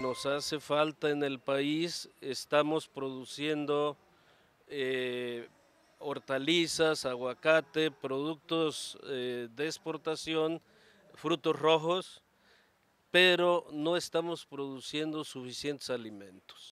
Nos hace falta en el país, estamos produciendo eh, hortalizas, aguacate, productos eh, de exportación, frutos rojos, pero no estamos produciendo suficientes alimentos.